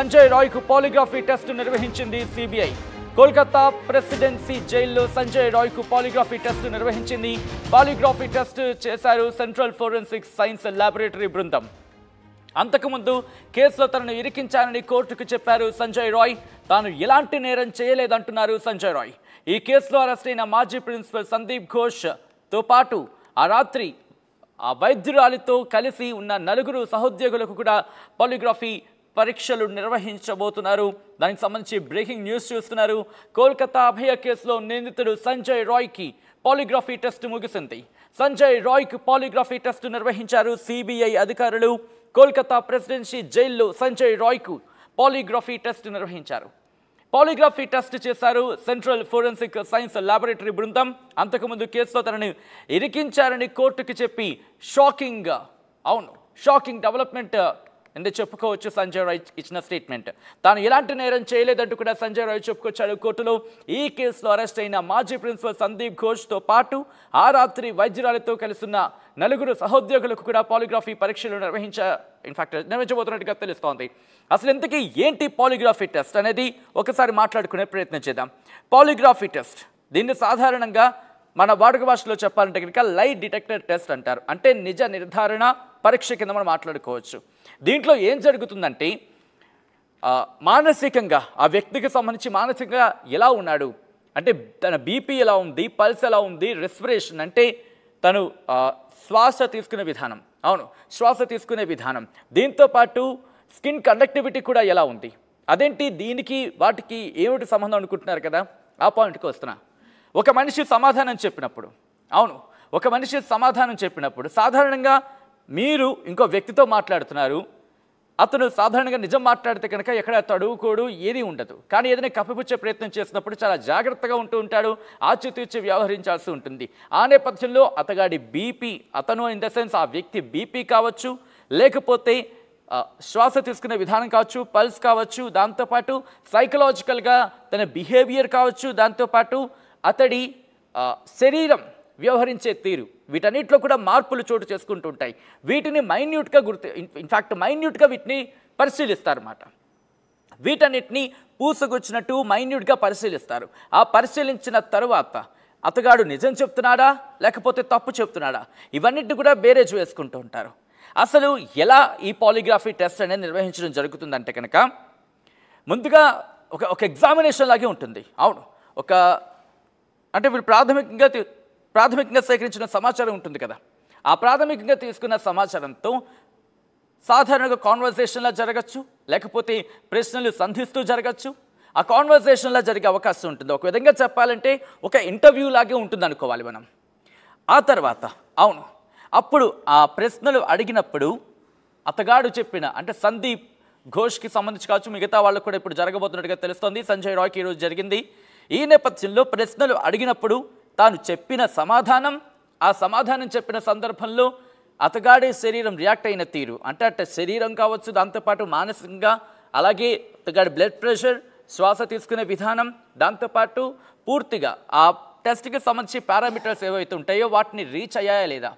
సంజయ్ రాయ్ కు polygraphy test నిర్వహించింది CBI Kolkata Presidency జైల్లో సంజయ్ రాయ్ కు పాలిగ్రఫీ టెస్ట్ నిర్వహించింది పాలిగ్రఫీ టెస్ట్ చేశారు సెంట్రల్ ఫోరెన్సిక్ సైన్స్ ల్యాబొరేటరీ బృందం అంతకుముందు కేసులో తనను ఇరికించారని కోర్టుకు చెప్పారు సంజయ్ రాయ్ తాను ఎలాంటి నేరం చేయలేదంటున్నారు సంజయ్ రాయ్ ఈ కేసులో అరెస్ట్ అయిన మాజీ ప్రిన్సిపల్ సందీప్ ఘోష్ తో పాటు ఆ రాత్రి ఆ వైద్యురాలితో కలిసి ఉన్న నలుగురు సహోద్యోగులకు కూడా పాలిగ్రఫీ పరీక్షలు నిర్వహించబోతున్నారు దానికి సంబంధించి బ్రేకింగ్ న్యూస్ చూస్తున్నారు కోల్కతా అభయ కేసులో నిందితుడు సంజయ్ రాయ్కి పాలిగ్రఫీ టెస్ట్ ముగిసింది సంజయ్ రాయ్కు పాలిగ్రఫీ టెస్ట్ నిర్వహించారు సిబిఐ అధికారులు కోల్కతా ప్రెసిడెన్సీ జైల్లో సంజయ్ రాయ్కు పాలిగ్రఫీ టెస్ట్ నిర్వహించారు పాలిగ్రఫీ టెస్ట్ చేశారు సెంట్రల్ ఫోరెన్సిక్ సైన్స్ ల్యాబొరేటరీ బృందం అంతకుముందు కేసులో తనని ఇరికించారని కోర్టుకు చెప్పి షాకింగ్ అవును షాకింగ్ డెవలప్మెంట్ అంటే చెప్పుకోవచ్చు సంజయ్ రాయ్ ఇచ్చిన స్టేట్మెంట్ తాను ఎలాంటి నేరం చేయలేదంటూ కూడా సంజయ్ రాయ్ చెప్పుకొచ్చాడు కోర్టులో ఈ కేసులో అరెస్ట్ అయిన మాజీ ప్రిన్సిపల్ సందీప్ ఘోష్తో పాటు ఆ రాత్రి వైద్యురాలతో కలిసిన నలుగురు సహోద్యోగులకు కూడా పాలిగ్రఫీ పరీక్షలు నిర్వహించ ఇన్ఫాక్ట్ నిర్వహించబోతున్నట్టుగా తెలుస్తోంది అసలు ఇంతకీ ఏంటి పాలిగ్రఫీ టెస్ట్ అనేది ఒకసారి మాట్లాడుకునే ప్రయత్నం చేద్దాం పాలిగ్రఫీ టెస్ట్ దీన్ని సాధారణంగా మన వాడుక భాషలో చెప్పాలంటే కనుక లైట్ డిటెక్టర్ టెస్ట్ అంటారు అంటే నిజ నిర్ధారణ పరీక్ష కింద మనం మాట్లాడుకోవచ్చు దీంట్లో ఏం జరుగుతుందంటే మానసికంగా ఆ వ్యక్తికి సంబంధించి మానసికంగా ఎలా ఉన్నాడు అంటే తన బీపీ ఎలా ఉంది పల్స్ ఎలా ఉంది రెస్పిరేషన్ అంటే తను శ్వాస తీసుకునే విధానం అవును శ్వాస తీసుకునే విధానం దీంతోపాటు స్కిన్ కండక్టివిటీ కూడా ఎలా ఉంది అదేంటి దీనికి వాటికి ఏమిటి సంబంధం అనుకుంటున్నారు కదా ఆ పాయింట్కి వస్తున్నా ఒక మనిషి సమాధానం చెప్పినప్పుడు అవును ఒక మనిషి సమాధానం చెప్పినప్పుడు సాధారణంగా మీరు ఇంకో వ్యక్తితో మాట్లాడుతున్నారు అతను సాధారణంగా నిజం మాట్లాడితే కనుక ఎక్కడ తడువుకోడు ఏది ఉండదు కానీ ఏదైనా కప్పిపుచ్చే ప్రయత్నం చేసినప్పుడు చాలా జాగ్రత్తగా ఉంటూ ఉంటాడు ఆచితూచి వ్యవహరించాల్సి ఉంటుంది ఆ నేపథ్యంలో అతగాడి బీపీ అతను ఇన్ ద సెన్స్ ఆ వ్యక్తి బీపీ కావచ్చు లేకపోతే శ్వాస తీసుకునే విధానం కావచ్చు పల్స్ కావచ్చు దాంతోపాటు సైకలాజికల్గా తన బిహేవియర్ కావచ్చు దాంతోపాటు అతడి శరీరం వ్యవహరించే తీరు వీటన్నిటిలో కూడా మార్పులు చోటు చేసుకుంటూ ఉంటాయి వీటిని మైన్యూట్గా గుర్తు ఇన్ఫ్యాక్ట్ మైన్యూట్గా వీటిని పరిశీలిస్తారన్నమాట వీటన్నిటిని పూసగుచ్చినట్టు మైన్యూట్గా పరిశీలిస్తారు ఆ పరిశీలించిన తరువాత అతగాడు నిజం చెప్తున్నాడా లేకపోతే తప్పు చెప్తున్నాడా ఇవన్నిటిని కూడా బేరేజ్ వేసుకుంటూ ఉంటారు అసలు ఎలా ఈ పాలిగ్రాఫీ టెస్ట్ అనేది నిర్వహించడం జరుగుతుందంటే కనుక ముందుగా ఒక ఒక ఎగ్జామినేషన్ లాగే ఉంటుంది అవును ఒక అంటే వీళ్ళు ప్రాథమికంగా ప్రాథమికంగా సేకరించిన సమాచారం ఉంటుంది కదా ఆ ప్రాథమికంగా తీసుకున్న సమాచారంతో సాధారణంగా కాన్వర్జేషన్లా జరగచ్చు లేకపోతే ప్రశ్నలు సంధిస్తూ జరగచ్చు ఆ కాన్వర్జేషన్లా జరిగే అవకాశం ఉంటుంది ఒక విధంగా చెప్పాలంటే ఒక ఇంటర్వ్యూ లాగే ఉంటుంది అనుకోవాలి మనం ఆ తర్వాత అవును అప్పుడు ఆ ప్రశ్నలు అడిగినప్పుడు అతగాడు చెప్పిన అంటే సందీప్ ఘోష్కి సంబంధించి కావచ్చు మిగతా వాళ్ళకు కూడా ఇప్పుడు జరగబోతున్నట్టుగా తెలుస్తోంది సంజయ్ రాయ్కి ఈరోజు జరిగింది ఈ నేపథ్యంలో ప్రశ్నలు అడిగినప్పుడు తాను చెప్పిన సమాధానం ఆ సమాధానం చెప్పిన సందర్భంలో అతగాడే శరీరం రియాక్ట్ అయిన తీరు అంటే అట్ట శరీరం కావచ్చు దాంతోపాటు మానసికంగా అలాగే అతగాడి బ్లడ్ ప్రెషర్ శ్వాస తీసుకునే విధానం దాంతోపాటు పూర్తిగా ఆ టెస్ట్కి సంబంధించి పారామీటర్స్ ఏవైతే ఉంటాయో వాటిని రీచ్ అయ్యాయా లేదా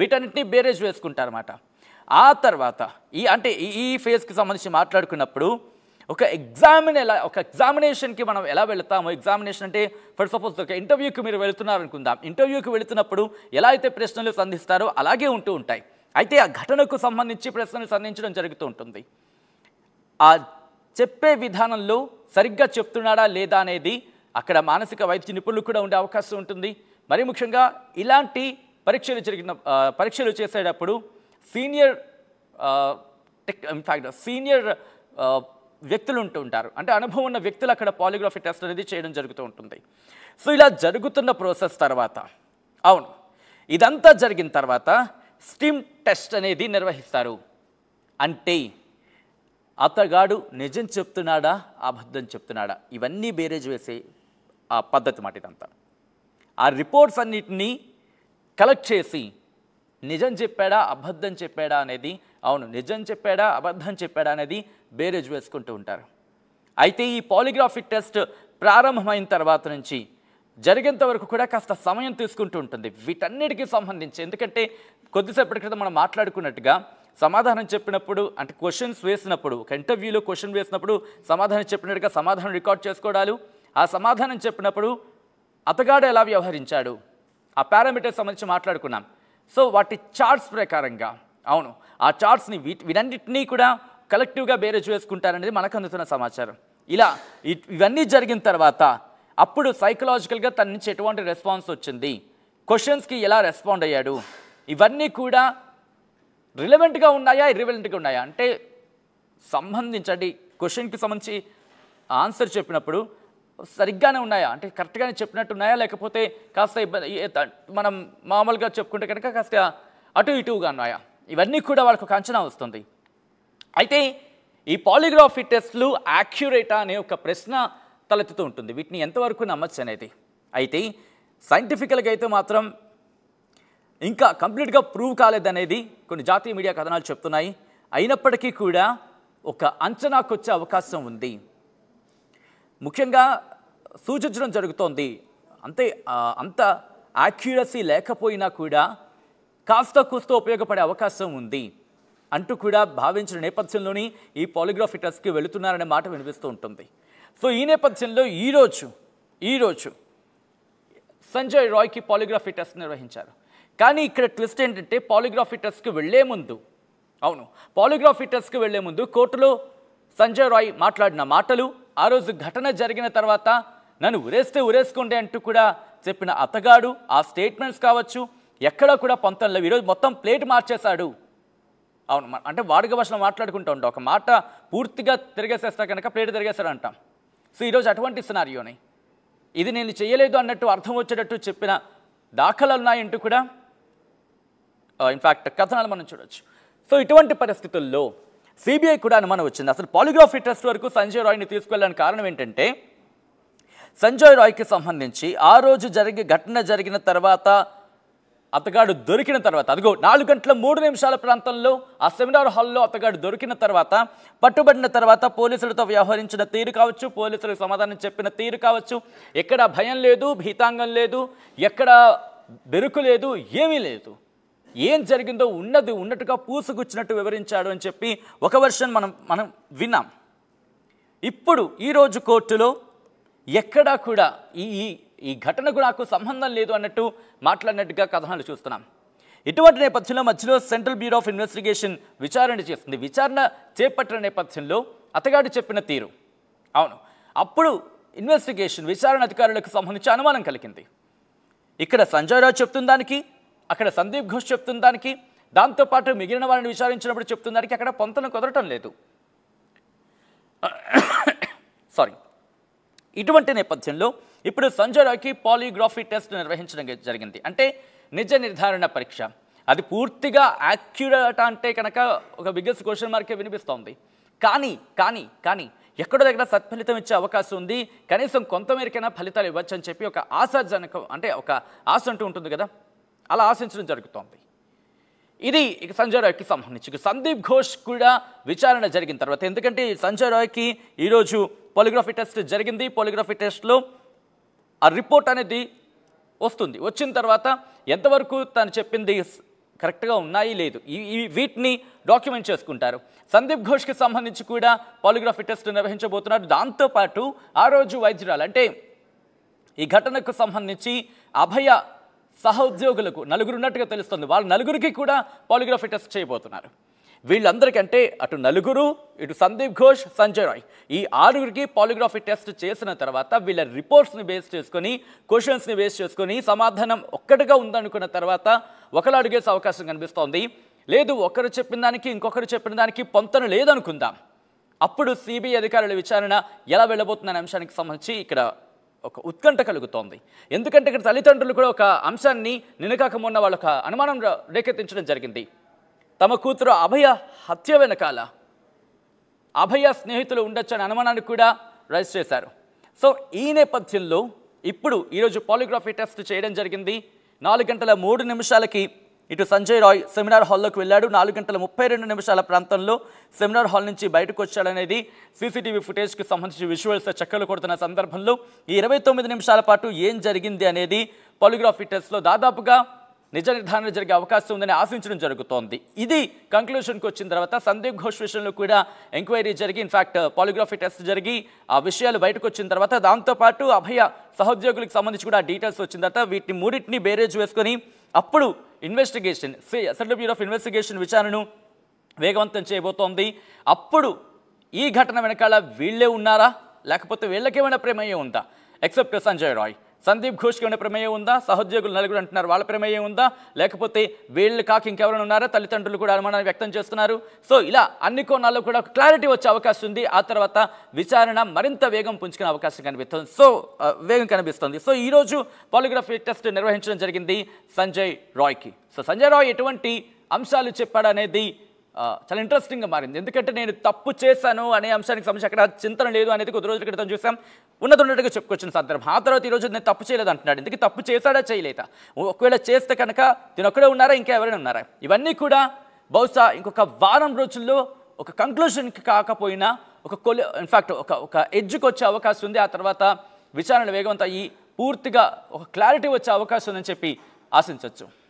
వీటన్నిటిని బేరేజ్ వేసుకుంటారన్నమాట ఆ తర్వాత ఈ అంటే ఈ ఫేజ్కి సంబంధించి మాట్లాడుకున్నప్పుడు ఒక ఎగ్జామిన్ ఎలా ఒక ఎగ్జామినేషన్కి మనం ఎలా వెళ్తాము ఎగ్జామినేషన్ అంటే ఫర్ సపోజ్ ఒక ఇంటర్వ్యూకి మీరు వెళుతున్నారనుకుందాం ఇంటర్వ్యూకి వెళుతున్నప్పుడు ఎలా అయితే ప్రశ్నలు సంధిస్తారో అలాగే ఉంటూ ఉంటాయి అయితే ఆ ఘటనకు సంబంధించి ప్రశ్నలు సంధించడం జరుగుతూ ఉంటుంది ఆ చెప్పే విధానంలో సరిగ్గా చెప్తున్నాడా లేదా అనేది అక్కడ మానసిక వైద్య నిపుణులు కూడా ఉండే అవకాశం ఉంటుంది మరి ముఖ్యంగా ఇలాంటి పరీక్షలు జరిగిన పరీక్షలు చేసేటప్పుడు సీనియర్ టెక్ ఇన్ఫ్యాక్ట్ సీనియర్ వ్యక్తులు ఉంటూ ఉంటారు అంటే అనుభవం ఉన్న వ్యక్తులు అక్కడ పాలిగ్రాఫీ టెస్ట్ అనేది చేయడం జరుగుతూ ఉంటుంది సో ఇలా జరుగుతున్న ప్రాసెస్ తర్వాత అవును ఇదంతా జరిగిన తర్వాత స్టీమ్ టెస్ట్ అనేది నిర్వహిస్తారు అంటే అతగాడు నిజం చెప్తున్నాడా అబద్ధం చెప్తున్నాడా ఇవన్నీ బేరేజ్ వేసే ఆ పద్ధతి మాట ఇదంతా ఆ రిపోర్ట్స్ అన్నిటినీ కలెక్ట్ చేసి నిజం చెప్పాడా అబద్ధం చెప్పాడా అనేది అవును నిజం చెప్పాడా అబద్ధం చెప్పాడా అనేది బేరేజ్ వేసుకుంటూ ఉంటారు అయితే ఈ పాలిగ్రాఫిక్ టెస్ట్ ప్రారంభమైన తర్వాత నుంచి జరిగేంత వరకు కూడా కాస్త సమయం తీసుకుంటూ ఉంటుంది వీటన్నిటికీ సంబంధించి ఎందుకంటే కొద్దిసేపటి క్రితం మనం మాట్లాడుకున్నట్టుగా సమాధానం చెప్పినప్పుడు అంటే క్వశ్చన్స్ వేసినప్పుడు ఒక ఇంటర్వ్యూలో క్వశ్చన్ వేసినప్పుడు సమాధానం చెప్పినట్టుగా సమాధానం రికార్డ్ చేసుకోవడాలు ఆ సమాధానం చెప్పినప్పుడు అతగాడు ఎలా వ్యవహరించాడు ఆ పారామీటర్స్ సంబంధించి మాట్లాడుకున్నాం సో వాటి చార్ట్స్ ప్రకారంగా అవును ఆ చార్ట్స్ని వీటి వీటన్నిటినీ కూడా కలెక్టివ్గా బేరేజ్ వేసుకుంటారనేది మనకు అందుతున్న సమాచారం ఇలా ఇవన్నీ జరిగిన తర్వాత అప్పుడు సైకలాజికల్గా తన నుంచి ఎటువంటి రెస్పాన్స్ వచ్చింది క్వశ్చన్స్కి ఎలా రెస్పాండ్ అయ్యాడు ఇవన్నీ కూడా రిలవెంట్గా ఉన్నాయా ఇర్రిలవెంట్గా ఉన్నాయా అంటే సంబంధించండి క్వశ్చన్కి సంబంధించి ఆన్సర్ చెప్పినప్పుడు సరిగ్గానే ఉన్నాయా అంటే కరెక్ట్గానే చెప్పినట్టు ఉన్నాయా లేకపోతే కాస్త మనం మామూలుగా చెప్పుకుంటే కనుక కాస్త అటు ఇటుగా ఉన్నాయా ఇవన్నీ కూడా వాళ్ళకు ఒక అంచనా వస్తుంది అయితే ఈ పాలిగ్రాఫీ టెస్ట్లు యాక్యురేటా అనే ఒక ప్రశ్న తలెత్తుతూ ఉంటుంది వీటిని ఎంతవరకు నమ్మచ్చు అనేది అయితే సైంటిఫికల్గా అయితే మాత్రం ఇంకా కంప్లీట్గా ప్రూవ్ కాలేదనేది కొన్ని జాతీయ మీడియా కథనాలు చెప్తున్నాయి అయినప్పటికీ కూడా ఒక అంచనాకు వచ్చే అవకాశం ఉంది ముఖ్యంగా సూచించడం జరుగుతోంది అంతే అంత యాక్యురసీ లేకపోయినా కూడా కాస్త కూస్తో ఉపయోగపడే అవకాశం ఉంది అంటూ కూడా భావించిన నేపథ్యంలోని ఈ పాలిగ్రాఫీ టెస్ట్కి వెళుతున్నారనే మాట వినిపిస్తూ ఉంటుంది సో ఈ నేపథ్యంలో ఈరోజు ఈరోజు సంజయ్ రాయ్కి పాలిగ్రాఫీ టెస్ట్ నిర్వహించారు కానీ ఇక్కడ ట్విస్ట్ ఏంటంటే పాలిగ్రాఫీ టెస్ట్కి వెళ్లే ముందు అవును పాలిగ్రాఫీ టెస్ట్కి వెళ్లే ముందు కోర్టులో సంజయ్ రాయ్ మాట్లాడిన మాటలు ఆ రోజు ఘటన జరిగిన తర్వాత నన్ను ఉరేస్తే ఉరేసుకోండి అంటూ కూడా చెప్పిన అతగాడు ఆ స్టేట్మెంట్స్ కావచ్చు ఎక్కడా కూడా పొంతం లేవు ఈరోజు మొత్తం ప్లేట్ మార్చేశాడు అవును అంటే వాడుక భాషలో మాట్లాడుకుంటూ ఉంటాం ఒక మాట పూర్తిగా తిరిగేసేస్తా కనుక ప్లేట్ తిరిగేస్తాడు అంటాం సో ఈరోజు అటువంటి సినారియోని ఇది నేను చేయలేదు అన్నట్టు అర్థం వచ్చేటట్టు చెప్పిన దాఖలు ఉన్నాయంటూ కూడా ఇన్ఫ్యాక్ట్ కథనాలు మనం చూడొచ్చు సో ఇటువంటి పరిస్థితుల్లో సిబిఐ కూడా అనుమానం వచ్చింది అసలు పాలిగ్రాఫీ ట్రస్ట్ వరకు సంజయ్ రాయ్ని తీసుకువెళ్ళడానికి కారణం ఏంటంటే సంజయ్ రాయ్కి సంబంధించి ఆ రోజు జరిగే ఘటన జరిగిన తర్వాత అతగాడు దొరికిన తర్వాత అదిగో నాలుగు గంటల మూడు నిమిషాల ప్రాంతంలో ఆ సెమినార్ హాల్లో అతగాడు దొరికిన తర్వాత పట్టుబడిన తర్వాత పోలీసులతో వ్యవహరించిన తీరు కావచ్చు పోలీసులకు సమాధానం చెప్పిన తీరు కావచ్చు ఎక్కడ భయం లేదు భీతాంగం లేదు ఎక్కడ బెరుకు లేదు ఏమీ లేదు ఏం జరిగిందో ఉన్నది ఉన్నట్టుగా పూసుగుచ్చినట్టు వివరించాడు అని చెప్పి ఒక వర్షన్ మనం మనం విన్నాం ఇప్పుడు ఈరోజు కోర్టులో ఎక్కడా కూడా ఈ ఈ ఘటనకు నాకు సంబంధం లేదు అన్నట్టు మాట్లాడినట్టుగా కథనాలు చూస్తున్నాం ఇటువంటి నేపథ్యంలో మధ్యలో సెంట్రల్ బ్యూరో ఆఫ్ ఇన్వెస్టిగేషన్ విచారణ చేస్తుంది విచారణ చేపట్టిన నేపథ్యంలో అతగాడు చెప్పిన తీరు అవును అప్పుడు ఇన్వెస్టిగేషన్ విచారణ అధికారులకు సంబంధించి అనుమానం కలిగింది ఇక్కడ సంజయ్ రావు చెప్తున్న దానికి అక్కడ సందీప్ ఘోష్ చెప్తున్న దానికి దాంతోపాటు మిగిలిన వారిని విచారించినప్పుడు చెప్తున్న దానికి అక్కడ పొంతన కుదరటం లేదు సారీ ఇటువంటి నేపథ్యంలో ఇప్పుడు సంజయ్ రాయ్కి పాలిగ్రాఫీ టెస్ట్ నిర్వహించడం జరిగింది అంటే నిజ నిర్ధారణ పరీక్ష అది పూర్తిగా యాక్యురేట్ అంటే కనుక ఒక బిగ్గెస్ క్వశ్చన్ మార్కే వినిపిస్తోంది కానీ కానీ కానీ ఎక్కడో దగ్గర సత్ఫలితం ఇచ్చే అవకాశం ఉంది కనీసం కొంతమేరకైనా ఫలితాలు ఇవ్వచ్చు అని చెప్పి ఒక ఆశాజనకం అంటే ఒక ఆశ అంటూ ఉంటుంది కదా అలా ఆశించడం జరుగుతోంది ఇది ఇక సంజయ్ రాయ్కి సంబంధించి సందీప్ ఘోష్ కూడా విచారణ జరిగిన తర్వాత ఎందుకంటే సంజయ్ రాయ్కి ఈరోజు పోలిగ్రఫీ టెస్ట్ జరిగింది పోలిగ్రఫీ టెస్ట్లో ఆ రిపోర్ట్ అనేది వస్తుంది వచ్చిన తర్వాత ఎంతవరకు తను చెప్పింది కరెక్ట్గా ఉన్నాయి లేదు ఈ వీటిని డాక్యుమెంట్ చేసుకుంటారు సందీప్ ఘోష్కి సంబంధించి కూడా పాలిగ్రఫీ టెస్ట్ నిర్వహించబోతున్నారు దాంతోపాటు ఆ రోజు వైద్యురాలు అంటే ఈ ఘటనకు సంబంధించి అభయ సహోద్యోగులకు నలుగురు ఉన్నట్టుగా తెలుస్తుంది వాళ్ళు నలుగురికి కూడా పాలిగ్రఫీ టెస్ట్ చేయబోతున్నారు వీళ్ళందరికంటే అటు నలుగురు ఇటు సందీప్ ఘోష్ సంజయ్ రాయ్ ఈ ఆరుగురికి పాలిగ్రాఫీ టెస్ట్ చేసిన తర్వాత వీళ్ళ రిపోర్ట్స్ని బేస్ చేసుకొని క్వశ్చన్స్ని బేస్ చేసుకొని సమాధానం ఒక్కటిగా ఉందనుకున్న తర్వాత ఒకరు అడిగేసే అవకాశం కనిపిస్తోంది లేదు ఒకరు చెప్పిన దానికి ఇంకొకరు చెప్పిన దానికి పొంతన లేదనుకుందాం అప్పుడు సిబిఐ అధికారుల విచారణ ఎలా వెళ్ళబోతుందనే అంశానికి సంబంధించి ఇక్కడ ఒక ఉత్కంఠ కలుగుతోంది ఎందుకంటే ఇక్కడ తల్లిదండ్రులు కూడా ఒక అంశాన్ని నినకాక మొన్న వాళ్ళ అనుమానం రేకెత్తించడం జరిగింది తమ కూతురు అభయ హత్య వెనకాల అభయ స్నేహితులు అనే అనుమానాన్ని కూడా రైజ్ చేశారు సో ఈ నేపథ్యంలో ఇప్పుడు ఈరోజు పాలిగ్రాఫీ టెస్ట్ చేయడం జరిగింది నాలుగు గంటల మూడు నిమిషాలకి ఇటు సంజయ్ రాయ్ సెమినార్ హాల్లోకి వెళ్ళాడు నాలుగు గంటల ముప్పై రెండు నిమిషాల ప్రాంతంలో సెమినార్ హాల్ నుంచి బయటకు వచ్చాడనేది సీసీటీవీ ఫుటేజ్కి సంబంధించి విజువల్స్ చక్కర్లు కొడుతున్న సందర్భంలో ఈ ఇరవై తొమ్మిది నిమిషాల పాటు ఏం జరిగింది అనేది పాలిగ్రాఫీ టెస్ట్లో దాదాపుగా నిజ నిర్ధారణ జరిగే అవకాశం ఉందని ఆశించడం జరుగుతోంది ఇది కంక్లూషన్కి వచ్చిన తర్వాత సందీప్ ఘోష్ విషయంలో కూడా ఎంక్వైరీ జరిగి ఇన్ఫ్యాక్ట్ పాలిగ్రఫీ టెస్ట్ జరిగి ఆ విషయాలు బయటకు వచ్చిన తర్వాత దాంతోపాటు అభయ సహోద్యోగులకు సంబంధించి కూడా డీటెయిల్స్ వచ్చిన తర్వాత వీటిని మూడింటిని బేరేజ్ వేసుకొని అప్పుడు investigation central bureau of investigation విచారణను వేగవంతం చేయబోతోంది అప్పుడు ఈ ఘటన వెనకాల వీళ్ళే ఉన్నారా లేకపోతే వీళ్ళకేమైనా ప్రేమయ్యే ఉందా ఎక్సెప్ట్ సంజయ్ రాయ్ సందీప్ ఘోష్కి ఉన్న ప్రమేయం ఉందా సహోద్యోగులు నలుగురు అంటున్నారు వాళ్ళ ప్రమేయం ఉందా లేకపోతే వీళ్ళు కాక ఇంకెవరైనా ఉన్నారా తల్లిదండ్రులు కూడా అనుమానాన్ని వ్యక్తం చేస్తున్నారు సో ఇలా అన్ని కోణాల్లో కూడా క్లారిటీ వచ్చే అవకాశం ఉంది ఆ తర్వాత విచారణ మరింత వేగం పుంజుకునే అవకాశం కనిపిస్తుంది సో వేగం కనిపిస్తుంది సో ఈరోజు పాలిగ్రఫీ టెస్ట్ నిర్వహించడం జరిగింది సంజయ్ రాయ్కి సో సంజయ్ రాయ్ ఎటువంటి అంశాలు చెప్పాడనేది చాలా ఇంట్రెస్టింగ్గా మారింది ఎందుకంటే నేను తప్పు చేశాను అనే అంశానికి సంబంధించి అక్కడ చింతన లేదు అనేది కొద్ది రోజుల క్రితం చూసాం ఉన్నది ఉన్నట్టుగా చెప్పుకొచ్చిన సందర్భం ఆ తర్వాత ఈరోజు నేను తప్పు చేయలేదు అంటున్నాడు ఎందుకు తప్పు చేశాడా చేయలేదా ఒకవేళ చేస్తే కనుక నేను ఒక్కడే ఉన్నారా ఇంకా ఎవరైనా ఉన్నారా ఇవన్నీ కూడా బహుశా ఇంకొక వారం రోజుల్లో ఒక కంక్లూషన్కి కాకపోయినా ఒక కొలి ఇన్ఫ్యాక్ట్ ఒక ఒక ఎడ్జ్కి వచ్చే అవకాశం ఉంది ఆ తర్వాత విచారణ వేగవంత అయ్యి పూర్తిగా ఒక క్లారిటీ వచ్చే అవకాశం ఉందని చెప్పి ఆశించవచ్చు